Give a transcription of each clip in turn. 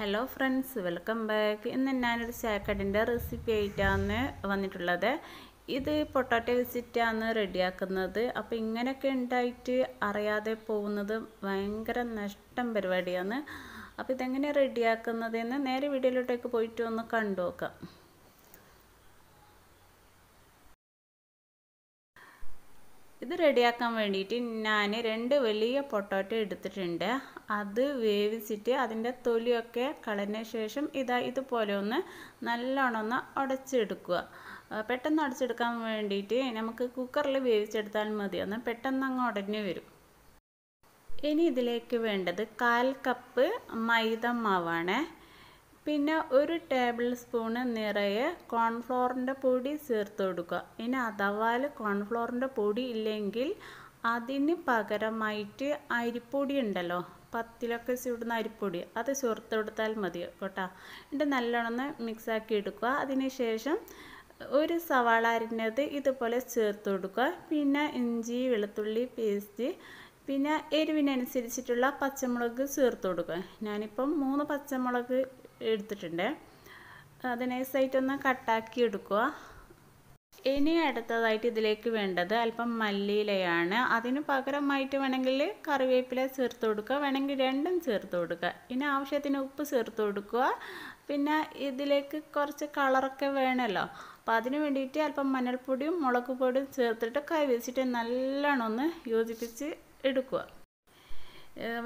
hello friends welcome back ഇന്ന് ഞാനൊരു ചാക്കടിൻ്റെ recipe ആയിട്ടാണ് വന്നിട്ടുള്ളത് ഇത് പൊട്ടാറ്റോ വെച്ചിട്ടാണ് റെഡിയാക്കുന്നത് അപ്പോൾ ഇങ്ങനെയൊക്കെ ഉണ്ടായിട്ട് അറിയാതെ പോകുന്നത് ഭയങ്കര നഷ്ടം പരിപാടിയാണ് അപ്പോൾ ഇതെങ്ങനെയാണ് റെഡിയാക്കുന്നതെന്ന് നേരെ വീഡിയോയിലോട്ടേക്ക് പോയിട്ട് ഒന്ന് കണ്ടു നോക്കാം ഇത് റെഡിയാക്കാൻ വേണ്ടിയിട്ട് ഞാൻ രണ്ട് വലിയ പൊട്ടോറ്റോ എടുത്തിട്ടുണ്ട് അത് വേവിച്ചിട്ട് അതിൻ്റെ തൊലിയൊക്കെ കളഞ്ഞ ശേഷം ഇതാ ഇതുപോലെ ഒന്ന് നല്ലോണം ഒന്ന് ഉടച്ചെടുക്കുക പെട്ടെന്ന് അടച്ചെടുക്കാൻ വേണ്ടിയിട്ട് നമുക്ക് കുക്കറിൽ വേവിച്ചെടുത്താൽ മതി ഒന്ന് പെട്ടെന്ന് അങ്ങ് ഉടഞ്ഞു വരും ഇനി ഇതിലേക്ക് വേണ്ടത് കാൽ കപ്പ് മൈദ മാവാണ് പിന്നെ ഒരു ടേബിൾ സ്പൂണ് നിറയെ കോൺഫ്ലോറിൻ്റെ പൊടി ചേർത്ത് കൊടുക്കുക ഇനി അഥവാൽ കോൺഫ്ലോറിൻ്റെ പൊടി ഇല്ലെങ്കിൽ അതിന് പകരമായിട്ട് അരിപ്പൊടി ഉണ്ടല്ലോ പത്തിലൊക്കെ ചൂടുന്ന അരിപ്പൊടി അത് ചേർത്ത് കൊടുത്താൽ മതി കേട്ടോ എന്നിട്ട് നല്ലോണം മിക്സാക്കി എടുക്കുക അതിന് ശേഷം ഒരു സവാള അരിഞ്ഞത് ഇതുപോലെ ചേർത്ത് കൊടുക്കുക പിന്നെ ഇഞ്ചി വെളുത്തുള്ളി പേസ്റ്റ് പിന്നെ എരിവിനനുസരിച്ചിട്ടുള്ള പച്ചമുളക് ചേർത്ത് കൊടുക്കുക ഞാനിപ്പം മൂന്ന് പച്ചമുളക് എടുത്തിട്ടുണ്ട് അത് ഒന്ന് കട്ടാക്കി എടുക്കുക ഇനി അടുത്തതായിട്ട് ഇതിലേക്ക് വേണ്ടത് അല്പം മല്ലിയിലയാണ് അതിന് പകരമായിട്ട് വേണമെങ്കിൽ കറിവേപ്പില ചേർത്ത് കൊടുക്കുക വേണമെങ്കിൽ രണ്ടും ചേർത്ത് കൊടുക്കുക ഇനി ആവശ്യത്തിന് ഉപ്പ് ചേർത്ത് കൊടുക്കുക പിന്നെ ഇതിലേക്ക് കുറച്ച് കളറൊക്കെ വേണമല്ലോ അപ്പം അതിന് വേണ്ടിയിട്ട് അല്പം മഞ്ഞൾപ്പൊടിയും മുളക് പൊടിയും ചേർത്തിട്ട് കൈ വെച്ചിട്ട് നല്ലോണം ഒന്ന് യോജിപ്പിച്ച് എടുക്കുക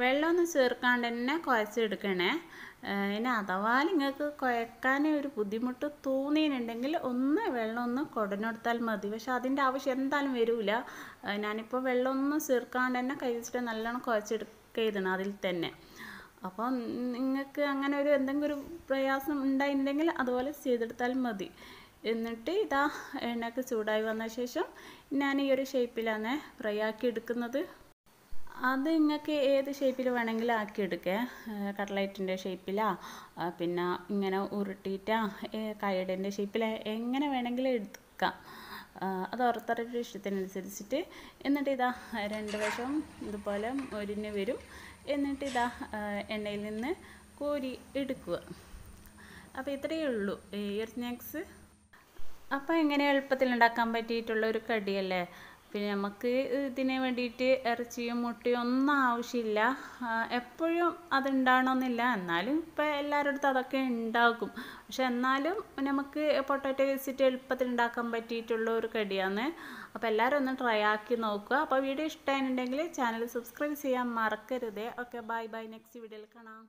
വെള്ളമൊന്നും ചേർക്കാണ്ട് തന്നെ കുഴച്ചെടുക്കണേ ഇനി അഥവാ നിങ്ങൾക്ക് കുഴക്കാനേ ഒരു ബുദ്ധിമുട്ട് തോന്നിയിട്ടുണ്ടെങ്കിൽ ഒന്ന് വെള്ളം ഒന്ന് കുടഞ്ഞെടുത്താൽ മതി പക്ഷെ അതിൻ്റെ ആവശ്യം എന്തായാലും വരില്ല ഞാനിപ്പോൾ വെള്ളമൊന്നും ചേർക്കാണ്ട് തന്നെ കൈ വെച്ചിട്ട് നല്ലോണം കുഴച്ചെടുക്കണം അതിൽ തന്നെ അപ്പോൾ നിങ്ങൾക്ക് അങ്ങനെ ഒരു എന്തെങ്കിലും ഒരു പ്രയാസം ഉണ്ടായിട്ടുണ്ടെങ്കിൽ അതുപോലെ ചെയ്തെടുത്താൽ മതി എന്നിട്ട് ഇതാ എണ്ണക്ക് ചൂടായി വന്ന ശേഷം ഞാൻ ഈ ഒരു ഷേപ്പിലാണ് ഫ്രൈ ആക്കി എടുക്കുന്നത് അത് നിങ്ങൾക്ക് ഏത് ഷേപ്പിൽ വേണമെങ്കിലും ആക്കിയെടുക്കുക കട്ട്ലൈറ്റിൻ്റെ ഷേപ്പിലാ പിന്നെ ഇങ്ങനെ ഉരുട്ടിയിട്ടാ കൈയടേൻ്റെ ഷേപ്പിലാ എങ്ങനെ വേണമെങ്കിലും എടുക്കാം അത് ഓരോരുത്തരുടെ ഇഷ്ടത്തിനനുസരിച്ചിട്ട് എന്നിട്ട് ഇതാ രണ്ട് വശവും ഇതുപോലെ ഒരിഞ്ഞ് വരും എന്നിട്ട് ഇതാ എണ്ണയിൽ നിന്ന് കോരി എടുക്കുക അപ്പോൾ ഇത്രയേ ഉള്ളൂ ഇയർ സ്നാക്സ് അപ്പോൾ എങ്ങനെ എളുപ്പത്തിൽ ഉണ്ടാക്കാൻ പറ്റിയിട്ടുള്ള ഒരു കടിയല്ലേ പിന്നെ നമുക്ക് ഇതിന് വേണ്ടിയിട്ട് ഇറച്ചിയും മുട്ടയും ഒന്നും ആവശ്യമില്ല എപ്പോഴും അതുണ്ടാവണമെന്നില്ല എന്നാലും ഇപ്പം എല്ലാവരുടെ അടുത്തും അതൊക്കെ ഉണ്ടാകും പക്ഷെ എന്നാലും നമുക്ക് പൊട്ടാറ്റോ വെച്ചിട്ട് എളുപ്പത്തിൽ ഉണ്ടാക്കാൻ പറ്റിയിട്ടുള്ള ഒരു കടിയാണ് അപ്പോൾ എല്ലാവരും ഒന്ന് ട്രൈ ആക്കി നോക്കുക അപ്പോൾ വീഡിയോ ഇഷ്ടമായിട്ടുണ്ടെങ്കിൽ ചാനൽ സബ്സ്ക്രൈബ് ചെയ്യാൻ മറക്കരുത് ഓക്കെ ബൈ ബൈ നെക്സ്റ്റ് വീഡിയോയിൽ കാണാം